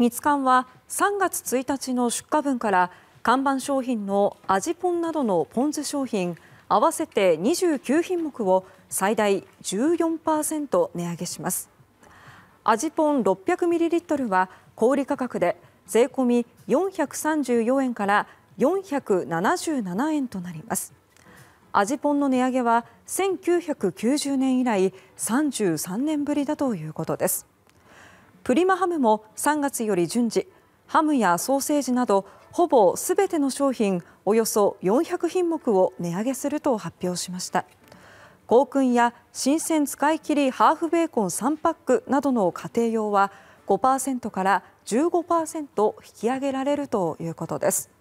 ミツカンは3月1日の出荷分から看板商品の味ポンなどのポン酢商品合わせて29品目を最大14％値上げします。味ポン 600ml は小売価格で税込み434円から477円となります。味ポンの値上げは1990年以来33年ぶりだということです。プリマハムも3月より順次ハムやソーセージなどほぼ全ての商品およそ400品目を値上げすると発表しました香薫や新鮮使い切りハーフベーコン3パックなどの家庭用は5%から15%引き上げられるということです